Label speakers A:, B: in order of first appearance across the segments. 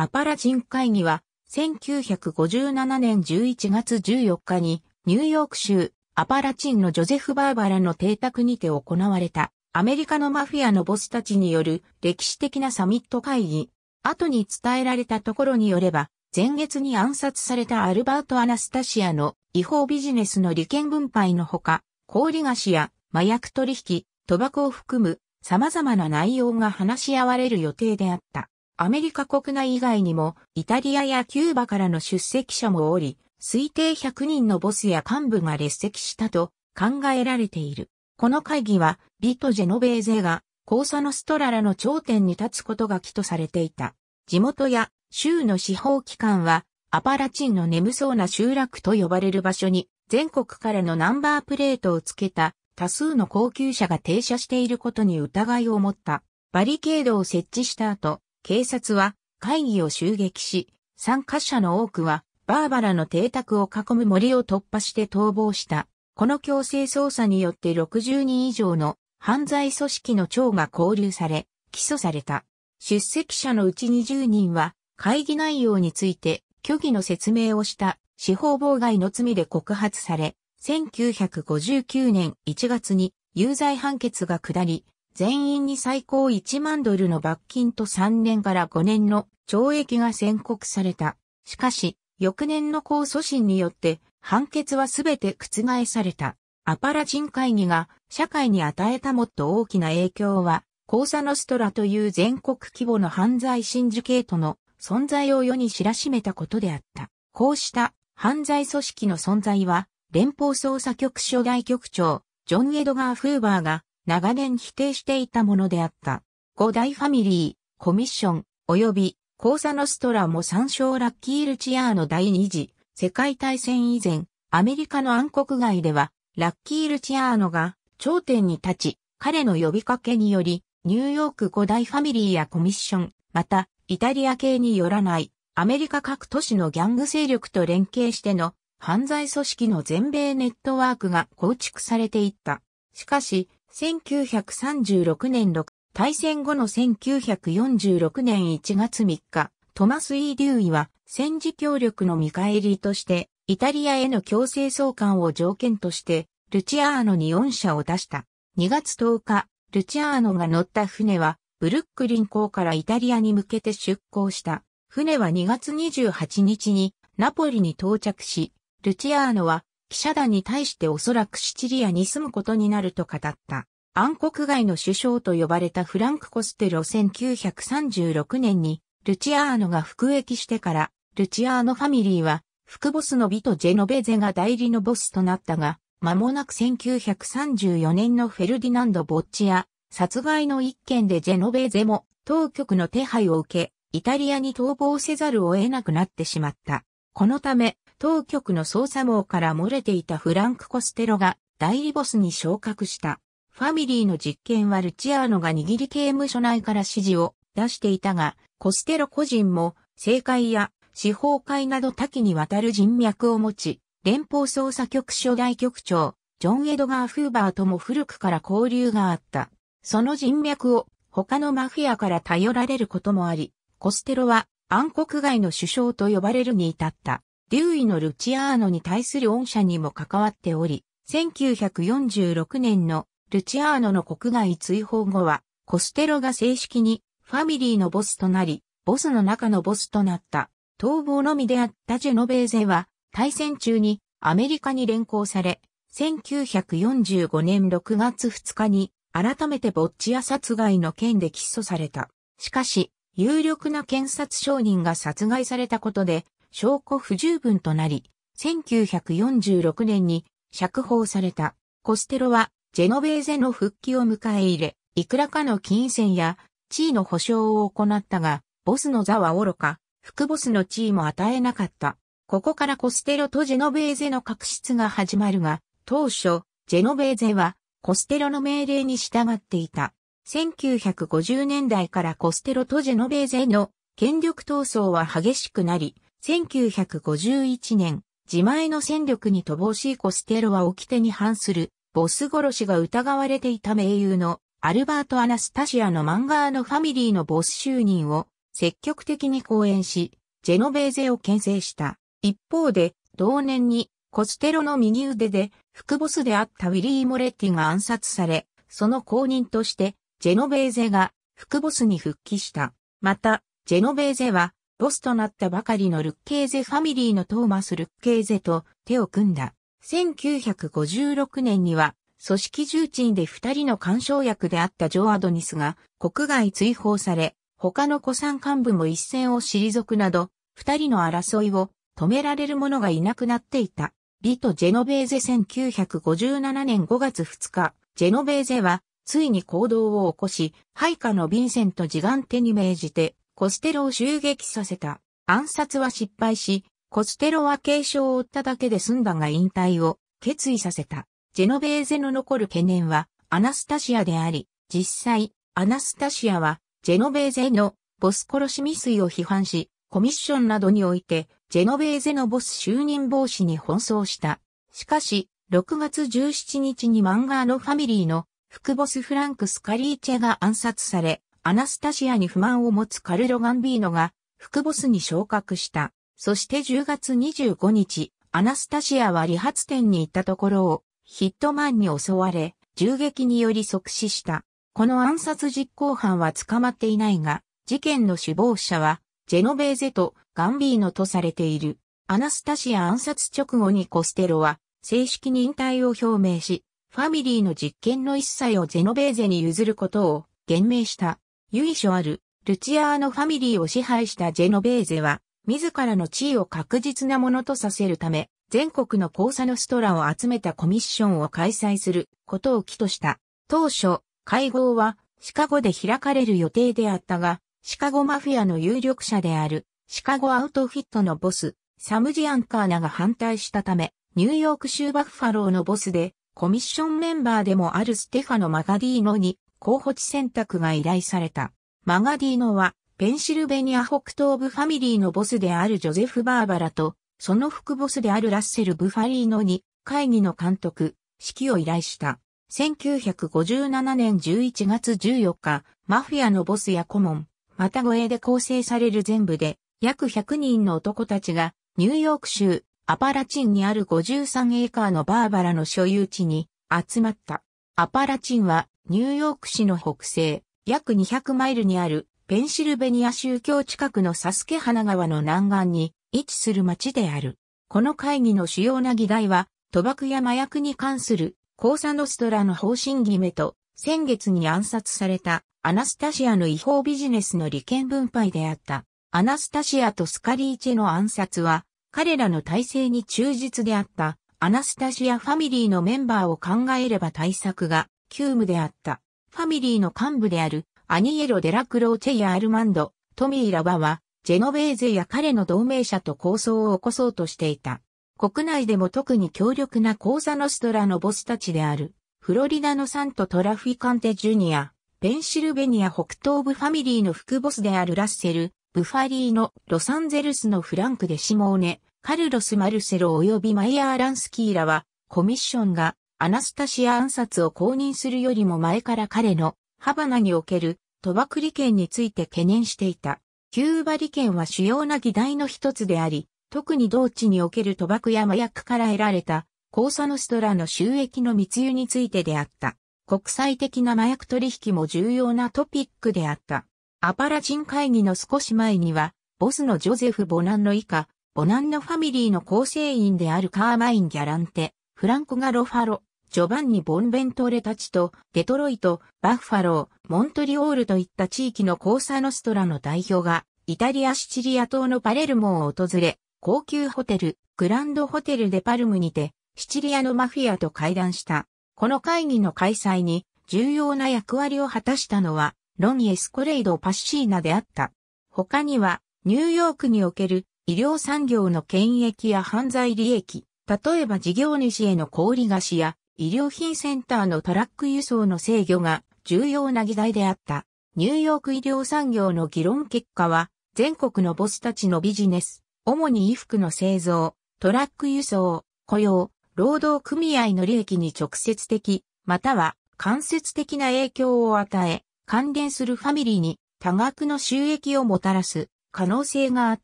A: アパラ人会議は、1957年11月14日に、ニューヨーク州、アパラチンのジョゼフ・バーバラの邸宅にて行われた、アメリカのマフィアのボスたちによる歴史的なサミット会議。後に伝えられたところによれば、前月に暗殺されたアルバート・アナスタシアの違法ビジネスの利権分配のほか、氷菓子や麻薬取引、賭博を含む様々な内容が話し合われる予定であった。アメリカ国内以外にも、イタリアやキューバからの出席者もおり、推定100人のボスや幹部が列席したと考えられている。この会議は、リト・ジェノベーゼが、コーサノストララの頂点に立つことが起とされていた。地元や州の司法機関は、アパラチンの眠そうな集落と呼ばれる場所に、全国からのナンバープレートをつけた多数の高級車が停車していることに疑いを持った。バリケードを設置した後、警察は会議を襲撃し、参加者の多くはバーバラの邸宅を囲む森を突破して逃亡した。この強制捜査によって60人以上の犯罪組織の長が拘留され、起訴された。出席者のうち20人は会議内容について虚偽の説明をした司法妨害の罪で告発され、1959年1月に有罪判決が下り、全員に最高1万ドルの罰金と3年から5年の懲役が宣告された。しかし、翌年の控訴審によって判決はすべて覆された。アパラチン会議が社会に与えたもっと大きな影響は、コーサノストラという全国規模の犯罪シンジケートの存在を世に知らしめたことであった。こうした犯罪組織の存在は、連邦捜査局所外局長、ジョン・エドガー・フーバーが長年否定していたものであった。五大ファミリー、コミッション、及び、コーサノストラも参照ラッキー・ルチアーノ第二次、世界大戦以前、アメリカの暗黒街では、ラッキー・ルチアーノが頂点に立ち、彼の呼びかけにより、ニューヨーク五大ファミリーやコミッション、また、イタリア系によらない、アメリカ各都市のギャング勢力と連携しての犯罪組織の全米ネットワークが構築されていった。しかし、1936年6、大戦後の1946年1月3日、トマス・イー・デューイは戦時協力の見返りとして、イタリアへの強制送還を条件として、ルチアーノに4社を出した。2月10日、ルチアーノが乗った船は、ブルックリン港からイタリアに向けて出港した。船は2月28日にナポリに到着し、ルチアーノは記者団に対しておそらくシチリアに住むことになると語った。暗黒街の首相と呼ばれたフランク・コステロ1936年にルチアーノが服役してから、ルチアーノファミリーは、副ボスのビト・ジェノベゼが代理のボスとなったが、間もなく1934年のフェルディナンド・ボッチや、殺害の一件でジェノベーゼも当局の手配を受け、イタリアに逃亡せざるを得なくなってしまった。このため、当局の捜査網から漏れていたフランク・コステロが代理ボスに昇格した。ファミリーの実験はルチアーノが握り刑務所内から指示を出していたが、コステロ個人も政界や司法界など多岐にわたる人脈を持ち、連邦捜査局所大局長、ジョン・エドガー・フーバーとも古くから交流があった。その人脈を他のマフィアから頼られることもあり、コステロは暗黒街の首相と呼ばれるに至った。デューイのルチアーノに対する恩赦にも関わっており、1946年のルチアーノの国外追放後は、コステロが正式にファミリーのボスとなり、ボスの中のボスとなった。逃亡のみであったジェノベーゼは、対戦中にアメリカに連行され、1945年6月2日に改めてボッチア殺害の件で起訴された。しかし、有力な検察証人が殺害されたことで、証拠不十分となり、1946年に釈放された。コステロはジェノベーゼの復帰を迎え入れ、いくらかの金銭や地位の保証を行ったが、ボスの座は愚か、副ボスの地位も与えなかった。ここからコステロとジェノベーゼの確執が始まるが、当初、ジェノベーゼはコステロの命令に従っていた。1950年代からコステロとジェノベーゼの権力闘争は激しくなり、1951年、自前の戦力に乏しいコステロは掟に反する、ボス殺しが疑われていた盟友のアルバート・アナスタシアの漫画のファミリーのボス就任を積極的に講演し、ジェノベーゼを牽制した。一方で、同年にコステロの右腕で副ボスであったウィリー・モレッティが暗殺され、その後任としてジェノベーゼが副ボスに復帰した。また、ジェノベーゼはボスとなったばかりのルッケーゼファミリーのトーマス・ルッケーゼと手を組んだ。1956年には、組織重鎮で二人の干渉役であったジョアドニスが国外追放され、他の古参幹部も一線を退くなど、二人の争いを止められる者がいなくなっていた。リとジェノベーゼ1957年5月2日、ジェノベーゼはついに行動を起こし、配下のヴィンセント・ジガンテに命じてコステロを襲撃させた。暗殺は失敗し、コステロは軽傷を負っただけで済んだが引退を決意させた。ジェノベーゼの残る懸念はアナスタシアであり、実際、アナスタシアはジェノベーゼのボス殺し未遂を批判し、コミッションなどにおいて、ジェノベーゼのボス就任防止に奔走した。しかし、6月17日に漫画のファミリーの副ボスフランク・スカリーチェが暗殺され、アナスタシアに不満を持つカルロ・ガンビーノが副ボスに昇格した。そして10月25日、アナスタシアは理髪店に行ったところをヒットマンに襲われ、銃撃により即死した。この暗殺実行犯は捕まっていないが、事件の首謀者は、ジェノベーゼとガンビーノとされている。アナスタシア暗殺直後にコステロは、正式に引退を表明し、ファミリーの実験の一切をジェノベーゼに譲ることを言明した。由緒ある、ルチアーノファミリーを支配したジェノベーゼは、自らの地位を確実なものとさせるため、全国の交差のストラを集めたコミッションを開催することを起とした。当初、会合はシカゴで開かれる予定であったが、シカゴマフィアの有力者であるシカゴアウトフィットのボス、サムジアンカーナが反対したため、ニューヨーク州バッファローのボスで、コミッションメンバーでもあるステファノ・マガディーノに候補地選択が依頼された。マガディーノは、ペンシルベニア北東部ファミリーのボスであるジョゼフ・バーバラと、その副ボスであるラッセル・ブファリーノに、会議の監督、指揮を依頼した。1957年11月14日、マフィアのボスや顧問、また護衛で構成される全部で、約100人の男たちが、ニューヨーク州、アパラチンにある53エーカーのバーバラの所有地に集まった。アパラチンはニューヨーク市の北西約200マイルにあるペンシルベニア宗教近くのサスケ花川の南岸に位置する町である。この会議の主要な議題は賭博や麻薬に関するコーサノストラの方針決めと先月に暗殺されたアナスタシアの違法ビジネスの利権分配であった。アナスタシアとスカリーチェの暗殺は彼らの体制に忠実であったアナスタシアファミリーのメンバーを考えれば対策が急務であった。ファミリーの幹部であるアニエロ・デラクローチェやアルマンド、トミーラバは、ジェノベーゼや彼の同盟者と構想を起こそうとしていた。国内でも特に強力なコーザノストラのボスたちである、フロリダのサント・トラフィカンテ・ジュニア、ペンシルベニア北東部ファミリーの副ボスであるラッセル、ブファリーのロサンゼルスのフランク・デシモーネ、カルロス・マルセロ及びマイヤー・ランスキーらは、コミッションがアナスタシア暗殺を公認するよりも前から彼のハバナにおける賭博利権について懸念していた。キューバ利権は主要な議題の一つであり、特に同地における賭博や麻薬から得られた、コーサノストラの収益の密輸についてであった。国際的な麻薬取引も重要なトピックであった。アパラチン会議の少し前には、ボスのジョゼフ・ボナンの以下、オナンナファミリーの構成員であるカーマイン・ギャランテ、フランコ・ガロファロ、ジョバンニ・ボンベントレたちと、デトロイト、バッファロー、モントリオールといった地域のコーサノストラの代表が、イタリア・シチリア島のパレルモを訪れ、高級ホテル、グランドホテルでパルムにて、シチリアのマフィアと会談した。この会議の開催に、重要な役割を果たしたのは、ロン・エスコレイド・パッシーナであった。他には、ニューヨークにおける医療産業の権益や犯罪利益、例えば事業主への氷菓子や医療品センターのトラック輸送の制御が重要な議題であった。ニューヨーク医療産業の議論結果は、全国のボスたちのビジネス、主に衣服の製造、トラック輸送、雇用、労働組合の利益に直接的、または間接的な影響を与え、関連するファミリーに多額の収益をもたらす可能性があっ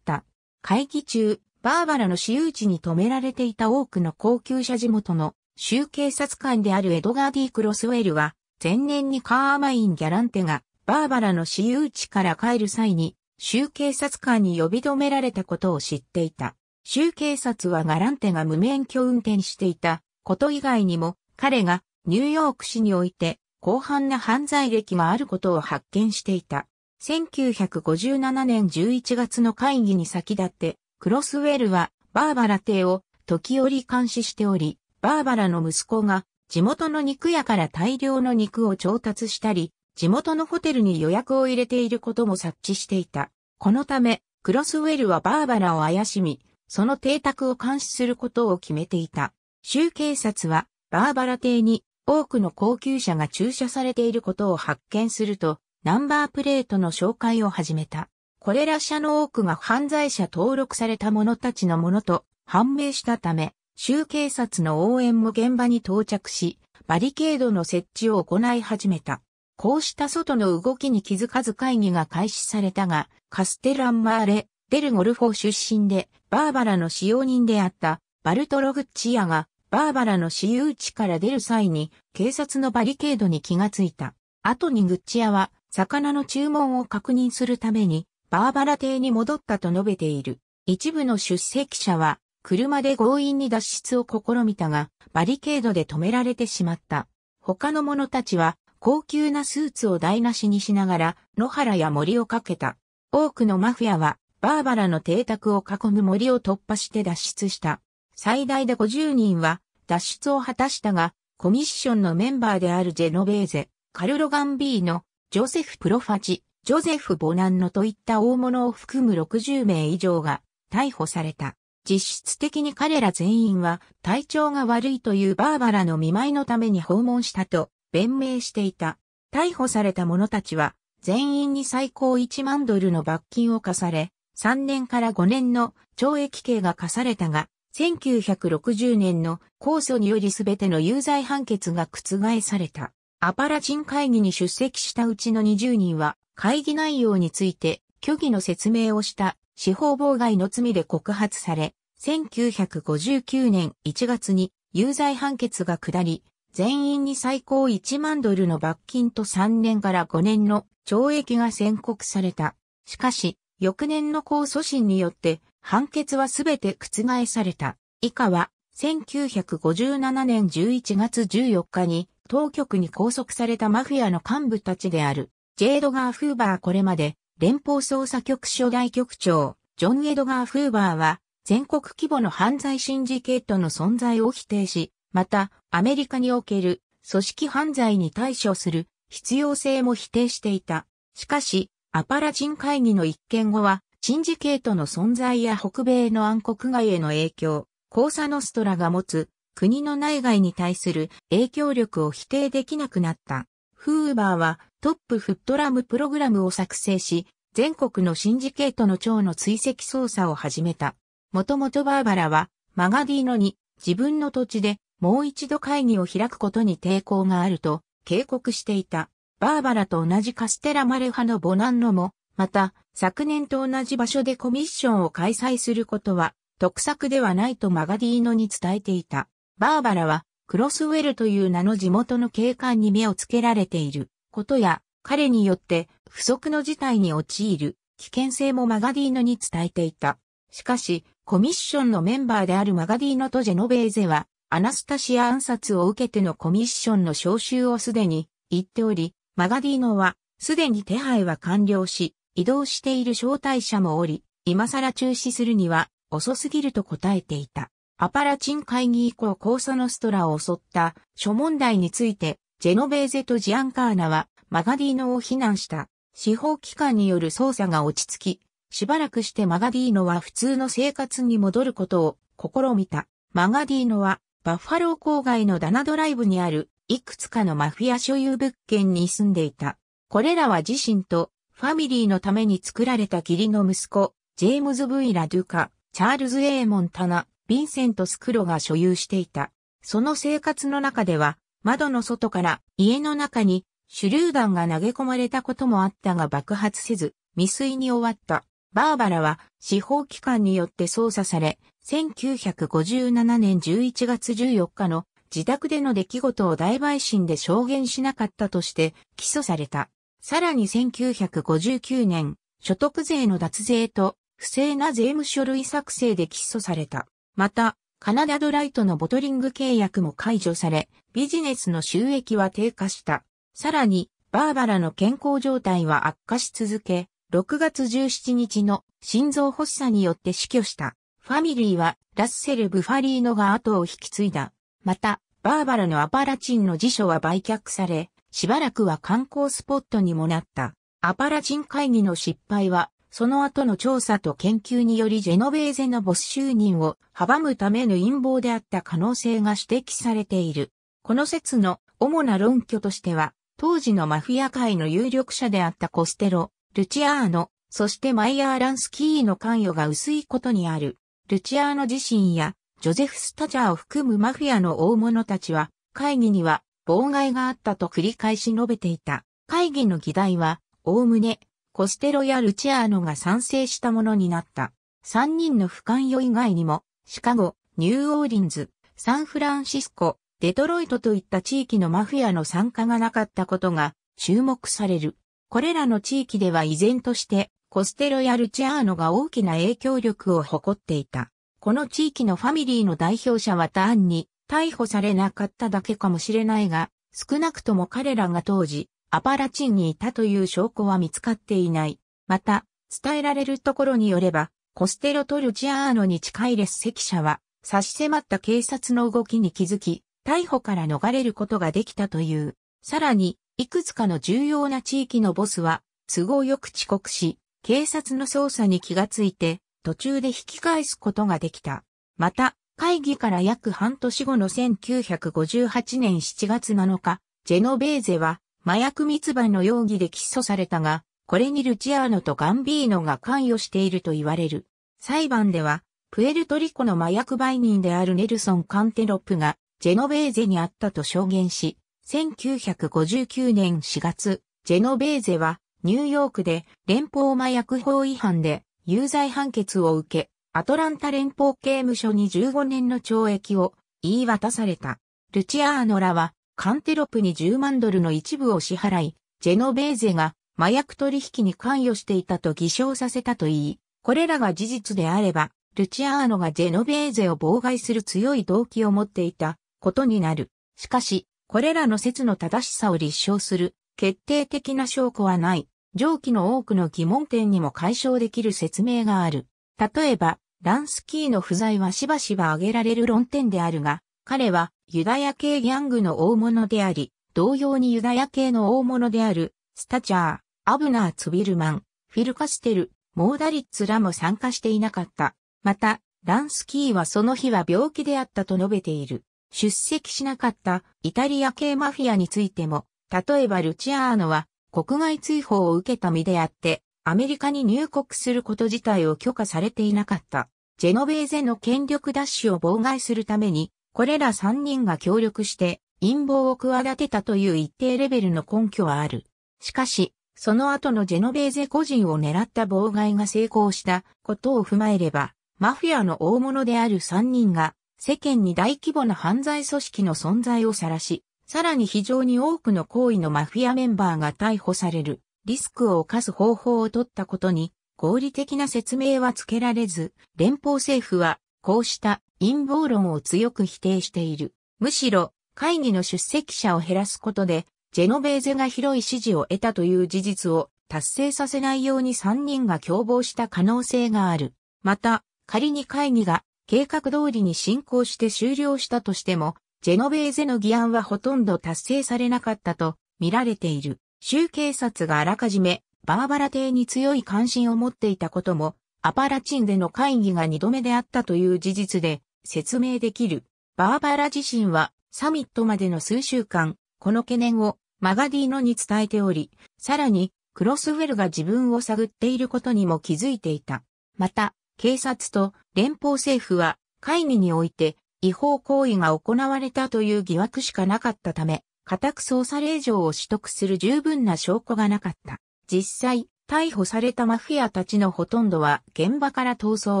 A: た。会議中、バーバラの私有地に止められていた多くの高級車地元の州警察官であるエドガー・ディ・クロスウェルは、前年にカーマイン・ギャランテが、バーバラの私有地から帰る際に、州警察官に呼び止められたことを知っていた。州警察はガランテが無免許運転していたこと以外にも、彼がニューヨーク市において広範な犯罪歴があることを発見していた。1957年11月の会議に先立って、クロスウェルはバーバラ邸を時折監視しており、バーバラの息子が地元の肉屋から大量の肉を調達したり、地元のホテルに予約を入れていることも察知していた。このため、クロスウェルはバーバラを怪しみ、その邸宅を監視することを決めていた。州警察は、バーバラ邸に多くの高級車が駐車されていることを発見すると、ナンバープレートの紹介を始めた。これら社の多くが犯罪者登録された者たちのものと判明したため、州警察の応援も現場に到着し、バリケードの設置を行い始めた。こうした外の動きに気づかず会議が開始されたが、カステランマーレ、デルゴルフォ出身で、バーバラの使用人であったバルトログッチアが、バーバラの私有地から出る際に、警察のバリケードに気がついた。後にグッチアは、魚の注文を確認するために、バーバラ邸に戻ったと述べている。一部の出席者は、車で強引に脱出を試みたが、バリケードで止められてしまった。他の者たちは、高級なスーツを台無しにしながら、野原や森をかけた。多くのマフィアは、バーバラの邸宅を囲む森を突破して脱出した。最大で50人は、脱出を果たしたが、コミッションのメンバーであるジェノベーゼ、カルロ・ガンビーのジョセフ・プロファジ、ジョゼフ・ボナンノといった大物を含む60名以上が逮捕された。実質的に彼ら全員は体調が悪いというバーバラの見舞いのために訪問したと弁明していた。逮捕された者たちは全員に最高1万ドルの罰金を課され、3年から5年の懲役刑が課されたが、1960年の控訴により全ての有罪判決が覆された。アパラチン会議に出席したうちの20人は、会議内容について、虚偽の説明をした司法妨害の罪で告発され、1959年1月に有罪判決が下り、全員に最高1万ドルの罰金と3年から5年の懲役が宣告された。しかし、翌年の控訴審によって判決はすべて覆された。以下は、1957年11月14日に当局に拘束されたマフィアの幹部たちである、ジェイドガー・フーバーこれまで、連邦捜査局初代局長、ジョン・エドガー・フーバーは、全国規模の犯罪シンジケートの存在を否定し、また、アメリカにおける組織犯罪に対処する必要性も否定していた。しかし、アパラチン会議の一件後は、シンジケートの存在や北米の暗黒街への影響、コーサノストラが持つ国の内外に対する影響力を否定できなくなった。フーバーはトップフットラムプログラムを作成し、全国のシンジケートの長の追跡捜査を始めた。もともとバーバラはマガディーノに自分の土地でもう一度会議を開くことに抵抗があると警告していた。バーバラと同じカステラマレ派のボナンノも、また昨年と同じ場所でコミッションを開催することは得策ではないとマガディーノに伝えていた。バーバラは、クロスウェルという名の地元の警官に目をつけられていることや、彼によって不測の事態に陥る危険性もマガディーノに伝えていた。しかし、コミッションのメンバーであるマガディーノとジェノベーゼは、アナスタシア暗殺を受けてのコミッションの招集をすでに言っており、マガディーノはすでに手配は完了し、移動している招待者もおり、今更中止するには遅すぎると答えていた。アパラチン会議以降コーサノストラを襲った諸問題について、ジェノベーゼとジアンカーナはマガディーノを非難した。司法機関による捜査が落ち着き、しばらくしてマガディーノは普通の生活に戻ることを試みた。マガディーノはバッファロー郊外のダナドライブにあるいくつかのマフィア所有物件に住んでいた。これらは自身とファミリーのために作られた義理の息子、ジェームズ・ブイ・ラ・ドゥカ、チャールズ・エーモン・タナ、ヴィンセント・スクロが所有していた。その生活の中では、窓の外から家の中に手榴弾が投げ込まれたこともあったが爆発せず、未遂に終わった。バーバラは司法機関によって捜査され、1957年11月14日の自宅での出来事を大陪審で証言しなかったとして起訴された。さらに1959年、所得税の脱税と不正な税務書類作成で起訴された。また、カナダドライとのボトリング契約も解除され、ビジネスの収益は低下した。さらに、バーバラの健康状態は悪化し続け、6月17日の心臓発作によって死去した。ファミリーはラッセル・ブファリーノが後を引き継いだ。また、バーバラのアパラチンの辞書は売却され、しばらくは観光スポットにもなった。アパラチン会議の失敗はその後の調査と研究によりジェノベーゼのボス就任を阻むための陰謀であった可能性が指摘されている。この説の主な論拠としては、当時のマフィア界の有力者であったコステロ、ルチアーノ、そしてマイヤー・ランスキーの関与が薄いことにある。ルチアーノ自身やジョゼフ・スタジャーを含むマフィアの大物たちは、会議には妨害があったと繰り返し述べていた。会議の議題は、おおむね、コステロやルチアーノが賛成したものになった。三人の不寛与以外にも、シカゴ、ニューオーリンズ、サンフランシスコ、デトロイトといった地域のマフィアの参加がなかったことが注目される。これらの地域では依然としてコステロやルチアーノが大きな影響力を誇っていた。この地域のファミリーの代表者は単に逮捕されなかっただけかもしれないが、少なくとも彼らが当時、アパラチンにいたという証拠は見つかっていない。また、伝えられるところによれば、コステロとルチアーノに近い列席者は、差し迫った警察の動きに気づき、逮捕から逃れることができたという。さらに、いくつかの重要な地域のボスは、都合よく遅刻し、警察の捜査に気がついて、途中で引き返すことができた。また、会議から約半年後の1958年7月7日、ジェノベーゼは、麻薬密売の容疑で起訴されたが、これにルチアーノとガンビーノが関与していると言われる。裁判では、プエルトリコの麻薬売人であるネルソン・カンテロップが、ジェノベーゼにあったと証言し、1959年4月、ジェノベーゼは、ニューヨークで連邦麻薬法違反で有罪判決を受け、アトランタ連邦刑務所に15年の懲役を言い渡された。ルチアーノらはカンテロプに10万ドルの一部を支払い、ジェノベーゼが麻薬取引に関与していたと偽証させたといい、これらが事実であれば、ルチアーノがジェノベーゼを妨害する強い動機を持っていたことになる。しかし、これらの説の正しさを立証する決定的な証拠はない。上記の多くの疑問点にも解消できる説明がある。例えば、ランスキーの不在はしばしば挙げられる論点であるが、彼はユダヤ系ギャングの大物であり、同様にユダヤ系の大物である、スタチャー、アブナー・ツビルマン、フィル・カステル、モーダリッツらも参加していなかった。また、ランスキーはその日は病気であったと述べている。出席しなかったイタリア系マフィアについても、例えばルチアーノは国外追放を受けた身であって、アメリカに入国すること自体を許可されていなかった。ジェノベーゼの権力奪取を妨害するために、これら三人が協力して陰謀を企てたという一定レベルの根拠はある。しかし、その後のジェノベーゼ個人を狙った妨害が成功したことを踏まえれば、マフィアの大物である三人が世間に大規模な犯罪組織の存在を晒し、さらに非常に多くの行為のマフィアメンバーが逮捕されるリスクを犯す方法を取ったことに合理的な説明はつけられず、連邦政府はこうした陰謀論を強く否定している。むしろ、会議の出席者を減らすことで、ジェノベーゼが広い支持を得たという事実を達成させないように3人が共謀した可能性がある。また、仮に会議が計画通りに進行して終了したとしても、ジェノベーゼの議案はほとんど達成されなかったと見られている。州警察があらかじめバーバラ邸に強い関心を持っていたこともアパラチンでの会議が2度目であったという事実で説明できる。バーバラ自身はサミットまでの数週間、この懸念をマガディーノに伝えており、さらにクロスウェルが自分を探っていることにも気づいていた。また、警察と連邦政府は会議において違法行為が行われたという疑惑しかなかったため、家宅捜査令状を取得する十分な証拠がなかった。実際、逮捕されたマフィアたちのほとんどは現場から逃走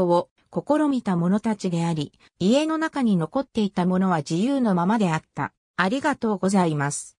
A: を試みた者たちであり、家の中に残っていた者は自由のままであった。ありがとうございます。